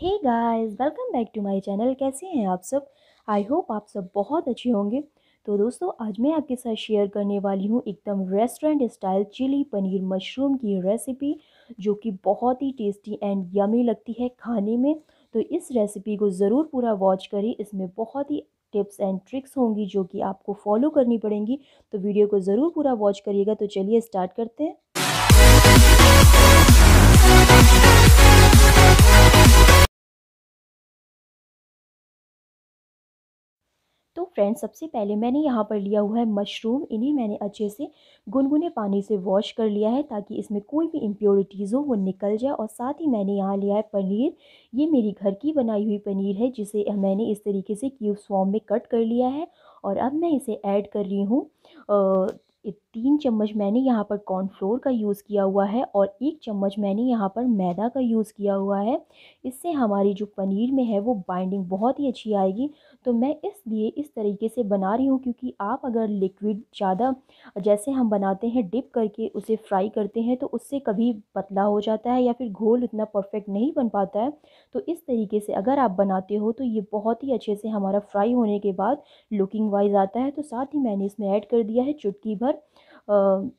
hey guys welcome back to my channel कैसे हैं आप सब आई होप आप सब बहुत अच्छे होंगे तो दोस्तों आज मैं आपके साथ शेयर करने वाली हूँ एकदम restaurant style chilli paneer mushroom की रेसिपी जो कि बहुत ही टेस्टी एंड यमी लगती है खाने में तो इस रेसिपी को ज़रूर पूरा वॉच करें इसमें बहुत ही टिप्स एंड ट्रिक्स होंगी जो कि आपको फॉलो करनी पड़ेंगी तो वीडियो को ज़रूर पूरा वॉच करिएगा तो चलिए स्टार्ट करते हैं फ्रेंड्स सबसे पहले मैंने यहाँ पर लिया हुआ है मशरूम इन्हें मैंने अच्छे से गुनगुने पानी से वॉश कर लिया है ताकि इसमें कोई भी इम्प्योरिटीज़ हो वो निकल जाए और साथ ही मैंने यहाँ लिया है पनीर ये मेरी घर की बनाई हुई पनीर है जिसे मैंने इस तरीके से क्यूब फॉर्म में कट कर लिया है और अब मैं इसे ऐड कर रही हूँ तीन चम्मच मैंने यहाँ पर कॉर्नफ्लोर का यूज़ किया हुआ है और एक चम्मच मैंने यहाँ पर मैदा का यूज़ किया हुआ है इससे हमारी जो पनीर में है वो बाइंडिंग बहुत ही अच्छी आएगी तो मैं इसलिए इस तरीके से बना रही हूँ क्योंकि आप अगर लिक्विड ज़्यादा जैसे हम बनाते हैं डिप करके उसे फ्राई करते हैं तो उससे कभी पतला हो जाता है या फिर घोल इतना परफेक्ट नहीं बन पाता है तो इस तरीके से अगर आप बनाते हो तो ये बहुत ही अच्छे से हमारा फ्राई होने के बाद लुकिंग वाइज आता है तो साथ ही मैंने इसमें ऐड कर दिया है चुटकी भर 呃。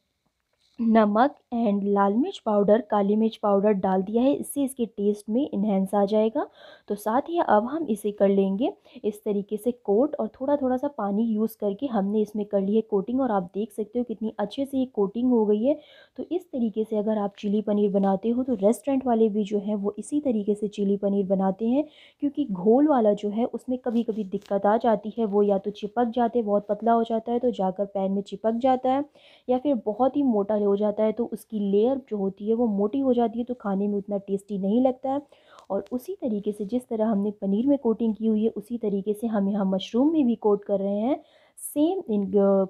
नमक एंड लाल मिर्च पाउडर काली मिर्च पाउडर डाल दिया है इससे इसके टेस्ट में इन्हेंस आ जाएगा तो साथ ही अब हम इसे कर लेंगे इस तरीके से कोट और थोड़ा थोड़ा सा पानी यूज़ करके हमने इसमें कर ली है कोटिंग और आप देख सकते हो कितनी अच्छे से ये कोटिंग हो गई है तो इस तरीके से अगर आप चिली पनीर बनाते हो तो रेस्टोरेंट वाले भी जो हैं वो इसी तरीके से चिली पनीर बनाते हैं क्योंकि घोल वाला जो है उसमें कभी कभी दिक्कत आ जाती है वो या तो चिपक जाते बहुत पतला हो जाता है तो जाकर पैन में चिपक जाता है या फिर बहुत ही मोटा हो जाता है तो उसकी लेयर जो होती है वो मोटी हो जाती है तो खाने में उतना टेस्टी नहीं लगता है और उसी तरीके से जिस तरह हमने पनीर में कोटिंग की हुई है उसी तरीके से हम यहाँ मशरूम में भी कोट कर रहे हैं सेम इन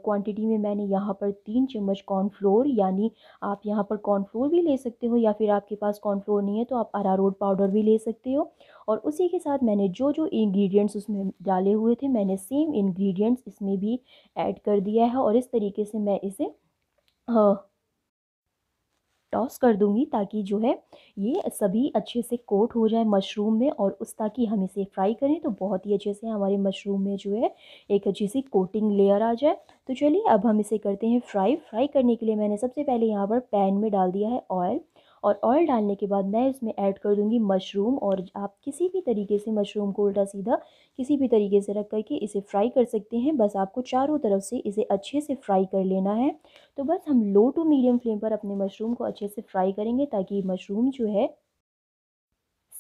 क्वांटिटी में मैंने यहाँ पर तीन चम्मच कॉर्नफ्लोर यानी आप यहाँ पर कॉर्नफ्लोर भी ले सकते हो या फिर आपके पास कॉर्नफ्लोर नहीं है तो आप अरारोट पाउडर भी ले सकते हो और उसी के साथ मैंने जो जो इंग्रेडिएंट्स उसमें डाले हुए थे मैंने सेम इंग्रेडिएंट्स इसमें भी ऐड कर दिया है और इस तरीके से मैं इसे हाँ, टॉस कर दूंगी ताकि जो है ये सभी अच्छे से कोट हो जाए मशरूम में और उस ताकि हम इसे फ्राई करें तो बहुत ही अच्छे से हमारे मशरूम में जो है एक अच्छी सी कोटिंग लेयर आ जाए तो चलिए अब हम इसे करते हैं फ्राई फ्राई करने के लिए मैंने सबसे पहले यहाँ पर पैन में डाल दिया है ऑयल और ऑयल डालने के बाद मैं इसमें ऐड कर दूंगी मशरूम और आप किसी भी तरीके से मशरूम को उल्टा सीधा किसी भी तरीके से रख करके इसे फ्राई कर सकते हैं बस आपको चारों तरफ से इसे अच्छे से फ्राई कर लेना है तो बस हम लो टू मीडियम फ्लेम पर अपने मशरूम को अच्छे से फ्राई करेंगे ताकि मशरूम जो है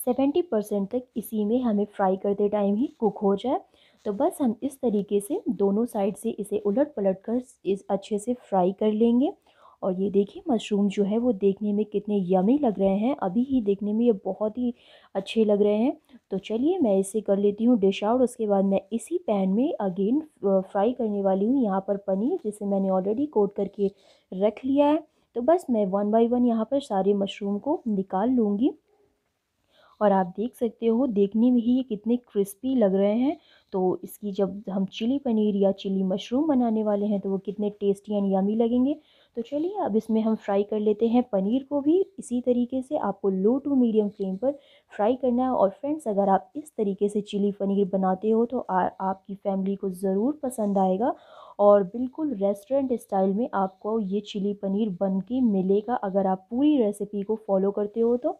सेवेंटी परसेंट तक इसी में हमें फ्राई करते टाइम ही कुक हो जाए तो बस हम इस तरीके से दोनों साइड से इसे उलट पलट कर इस अच्छे से फ्राई कर लेंगे और ये देखिए मशरूम जो है वो देखने में कितने यमी लग रहे हैं अभी ही देखने में ये बहुत ही अच्छे लग रहे हैं तो चलिए मैं इसे कर लेती हूँ डिश आउट उसके बाद मैं इसी पैन में अगेन फ्राई करने वाली हूँ यहाँ पर पनीर जिसे मैंने ऑलरेडी कोट करके रख लिया है तो बस मैं वन बाई वन यहाँ पर सारे मशरूम को निकाल लूँगी और आप देख सकते हो देखने में ही ये कितने क्रिस्पी लग रहे हैं तो इसकी जब हम चिली पनीर या चिली मशरूम बनाने वाले हैं तो वो कितने टेस्टी एंड यमी लगेंगे तो चलिए अब इसमें हम फ्राई कर लेते हैं पनीर को भी इसी तरीके से आपको लो टू मीडियम फ्लेम पर फ्राई करना है और फ्रेंड्स अगर आप इस तरीके से चिली पनीर बनाते हो तो आ, आपकी फैमिली को ज़रूर पसंद आएगा और बिल्कुल रेस्टोरेंट स्टाइल में आपको ये चिली पनीर बन के मिलेगा अगर आप पूरी रेसिपी को फॉलो करते हो तो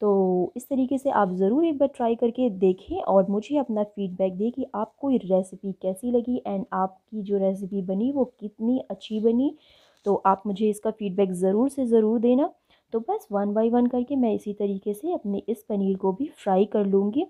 तो इस तरीके से आप ज़रूर एक बार ट्राई करके देखें और मुझे अपना फीडबैक दें कि आपको ये रेसिपी कैसी लगी एंड आपकी जो रेसिपी बनी वो कितनी अच्छी बनी तो आप मुझे इसका फ़ीडबैक ज़रूर से ज़रूर देना तो बस वन बाय वन करके मैं इसी तरीके से अपने इस पनीर को भी फ्राई कर लूँगी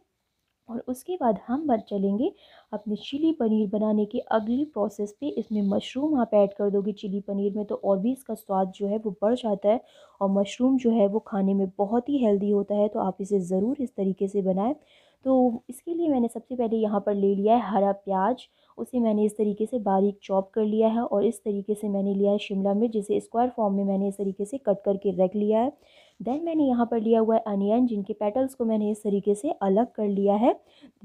और उसके बाद हम बस चलेंगे अपने चिली पनीर बनाने के अगली प्रोसेस पे इसमें मशरूम आप ऐड कर दोगे चिली पनीर में तो और भी इसका स्वाद जो है वो बढ़ जाता है और मशरूम जो है वो खाने में बहुत ही हेल्दी होता है तो आप इसे ज़रूर इस तरीके से बनाएं तो इसके लिए मैंने सबसे पहले यहाँ पर ले लिया है हरा प्याज उसे मैंने इस तरीके से बारीक चॉप कर लिया है और इस तरीके से मैंने लिया है शिमला मिर्च जिसे स्क्वायर फॉर्म में मैंने इस तरीके से कट करके रख लिया है देन मैंने यहाँ पर लिया हुआ है अनियन जिनके पेटल्स को मैंने इस तरीके से अलग कर लिया है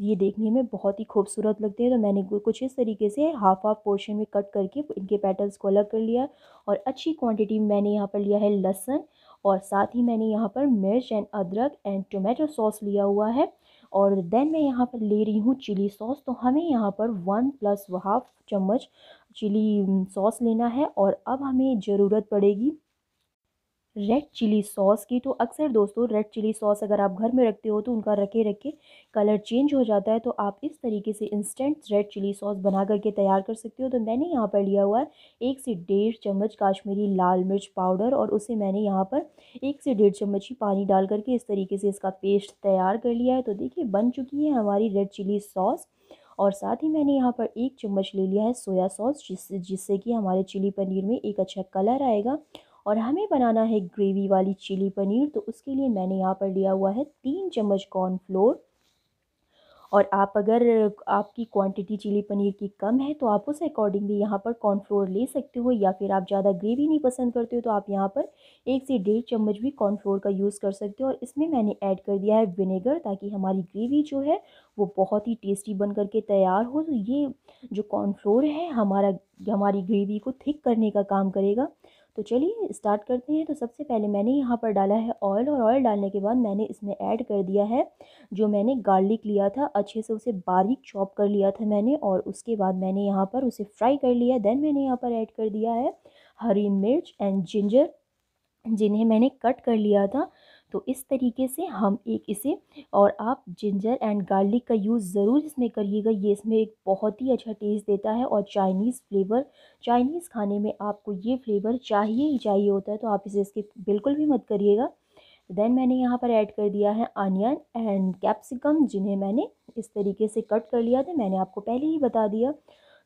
ये देखने में बहुत ही खूबसूरत लगते हैं तो मैंने कुछ इस तरीके से हाफ हाफ पोर्शन में कट करके इनके पेटल्स को अलग कर लिया और अच्छी क्वांटिटी में मैंने यहाँ पर लिया है लहसन और साथ ही मैंने यहाँ पर मिर्च एंड अदरक एंड टोमेटो सॉस लिया हुआ है और देन मैं यहाँ पर ले रही हूँ चिली सॉस तो हमें यहाँ पर वन प्लस हाफ चम्मच चिली सॉस लेना है और अब हमें ज़रूरत पड़ेगी रेड चिली सॉस की तो अक्सर दोस्तों रेड चिली सॉस अगर आप घर में रखते हो तो उनका रखे रखे कलर चेंज हो जाता है तो आप इस तरीके से इंस्टेंट रेड चिली सॉस बना करके तैयार कर सकते हो तो मैंने यहाँ पर लिया हुआ है एक से डेढ़ चम्मच काश्मीरी लाल मिर्च पाउडर और उसे मैंने यहाँ पर एक से डेढ़ चम्मच ही पानी डाल करके इस तरीके से इसका पेस्ट तैयार कर लिया है तो देखिए बन चुकी है हमारी रेड चिली सॉस और साथ ही मैंने यहाँ पर एक चम्मच ले लिया है सोया सॉस जिससे जिससे कि हमारे चिली पनीर में एक अच्छा कलर आएगा और हमें बनाना है ग्रेवी वाली चिली पनीर तो उसके लिए मैंने यहाँ पर लिया हुआ है तीन चम्मच कॉर्नफ्लोर और आप अगर आपकी क्वांटिटी चिली पनीर की कम है तो आप उस अकॉर्डिंग भी यहाँ पर कॉर्नफ्लोर ले सकते हो या फिर आप ज़्यादा ग्रेवी नहीं पसंद करते हो तो आप यहाँ पर एक से डेढ़ चम्मच भी कॉर्नफ्लोर का यूज़ कर सकते हो और इसमें मैंने ऐड कर दिया है विनेगर ताकि हमारी ग्रेवी जो है वो बहुत ही टेस्टी बन करके तैयार हो तो ये जो कॉर्नफ्लोर है हमारा हमारी ग्रेवी को थिक करने का काम करेगा तो चलिए स्टार्ट करते हैं तो सबसे पहले मैंने यहाँ पर डाला है ऑयल और ऑयल डालने के बाद मैंने इसमें ऐड कर दिया है जो मैंने गार्लिक लिया था अच्छे से उसे बारीक चॉप कर लिया था मैंने और उसके बाद मैंने यहाँ पर उसे फ्राई कर लिया देन मैंने यहाँ पर ऐड कर दिया है हरी मिर्च एंड जिंजर जिन्हें मैंने कट कर लिया था तो इस तरीके से हम एक इसे और आप जिंजर एंड गार्लिक का यूज़ ज़रूर इसमें करिएगा ये इसमें एक बहुत ही अच्छा टेस्ट देता है और चाइनीज़ फ्लेवर चाइनीज़ खाने में आपको ये फ्लेवर चाहिए ही चाहिए होता है तो आप इसे इसके बिल्कुल भी मत करिएगा देन मैंने यहाँ पर ऐड कर दिया है अनियन एंड कैप्सिकम जिन्हें मैंने इस तरीके से कट कर लिया था मैंने आपको पहले ही बता दिया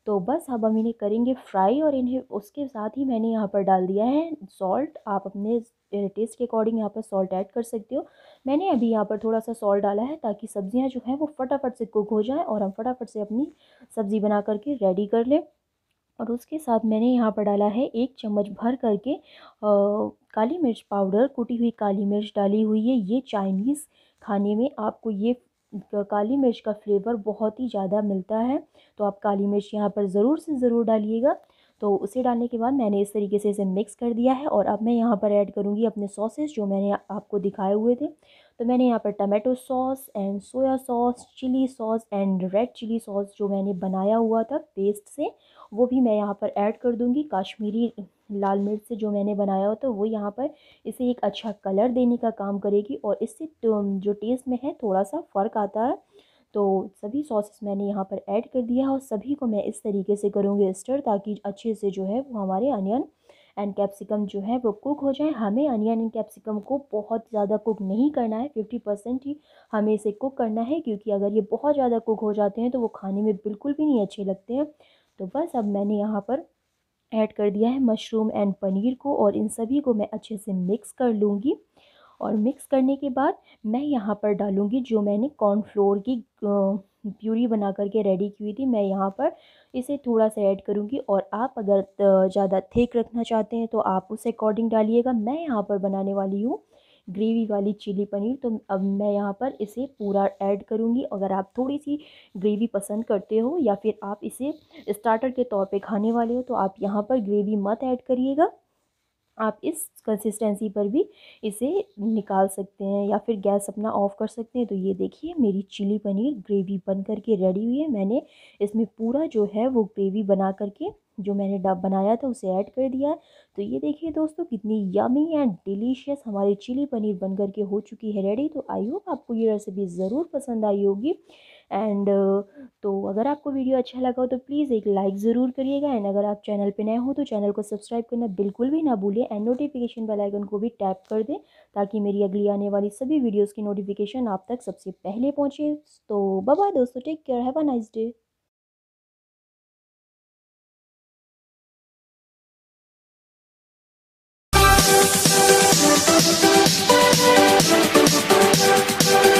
तो बस अब हम इन्हें करेंगे फ्राई और इन्हें उसके साथ ही मैंने यहाँ पर डाल दिया है सॉल्ट आप अपने टेस्ट के अकॉर्डिंग यहाँ पर सॉल्ट ऐड कर सकते हो मैंने अभी यहाँ पर थोड़ा सा सॉल्ट डाला है ताकि सब्जियाँ जो हैं वो फटाफट से कुक हो जाएँ और हम फटाफट से अपनी सब्ज़ी बना करके रेडी कर लें और उसके साथ मैंने यहाँ पर डाला है एक चम्मच भर करके आ, काली मिर्च पाउडर कुटी हुई काली मिर्च डाली हुई है ये चाइनीज़ खाने में आपको ये काली मिर्च का फ्लेवर बहुत ही ज़्यादा मिलता है तो आप काली मिर्च यहाँ पर ज़रूर से ज़रूर डालिएगा तो उसे डालने के बाद मैंने इस तरीके से इसे मिक्स कर दिया है और अब मैं यहाँ पर ऐड करूँगी अपने सॉसेस जो मैंने आपको दिखाए हुए थे तो मैंने यहाँ पर tomato sauce and soya sauce chilli sauce and red chilli sauce जो मैंने बनाया हुआ था पेस्ट से वो भी मैं यहाँ पर ऐड कर दूँगी काश्मीरी लाल मिर्च से जो मैंने बनाया हुआ था वो यहाँ पर इसे एक अच्छा कलर देने का काम करेगी और इससे तो जो टेस्ट में है थोड़ा सा फ़र्क आता है तो सभी सॉसेस मैंने यहाँ पर ऐड कर दिया है और सभी को मैं इस तरीके से करूँगी स्टर ताकि अच्छे से जो है वो हमारे अनियन एंड कैप्सिकम जो है वो कुक हो जाए हमें अनियन एंड कैप्सिकम को बहुत ज़्यादा कुक नहीं करना है फिफ्टी परसेंट ही हमें इसे कुक करना है क्योंकि अगर ये बहुत ज़्यादा कुक हो जाते हैं तो वो खाने में बिल्कुल भी नहीं अच्छे लगते हैं तो बस अब मैंने यहाँ पर ऐड कर दिया है मशरूम एंड पनीर को और इन सभी को मैं अच्छे से मिक्स कर लूँगी और मिक्स करने के बाद मैं यहाँ पर डालूँगी जो मैंने कॉर्नफ्लोर की प्यूरी बना करके रेडी की हुई थी मैं यहाँ पर इसे थोड़ा सा ऐड करूँगी और आप अगर ज़्यादा थिक रखना चाहते हैं तो आप उस अकॉर्डिंग डालिएगा मैं यहाँ पर बनाने वाली हूँ ग्रेवी वाली चिली पनीर तो अब मैं यहाँ पर इसे पूरा ऐड करूँगी अगर आप थोड़ी सी ग्रेवी पसंद करते हो या फिर आप इसे स्टार्टर के तौर पे खाने वाले हो तो आप यहाँ पर ग्रेवी मत ऐड करिएगा आप इस कंसिस्टेंसी पर भी इसे निकाल सकते हैं या फिर गैस अपना ऑफ़ कर सकते हैं तो ये देखिए मेरी चिली पनीर ग्रेवी बन करके रेडी हुई है मैंने इसमें पूरा जो है वो ग्रेवी बना करके जो मैंने डब बनाया था उसे ऐड कर दिया है तो ये देखिए दोस्तों कितनी यमी एंड डिलीशियस हमारी चिली पनीर बन करके हो चुकी है रेडी तो आई होप आपको ये रेसिपी ज़रूर पसंद आई होगी एंड तो अगर आपको वीडियो अच्छा लगा हो तो प्लीज़ एक लाइक ज़रूर करिएगा एंड अगर आप चैनल पर नए हो तो चैनल को सब्सक्राइब करना बिल्कुल भी ना भूलें एंड नोटिफिकेशन बेल आइकन को भी टैप कर दें ताकि मेरी अगली आने वाली सभी वीडियोज़ की नोटिफिकेशन आप तक सबसे पहले पहुँचे तो बाय दोस्तों take care have a nice day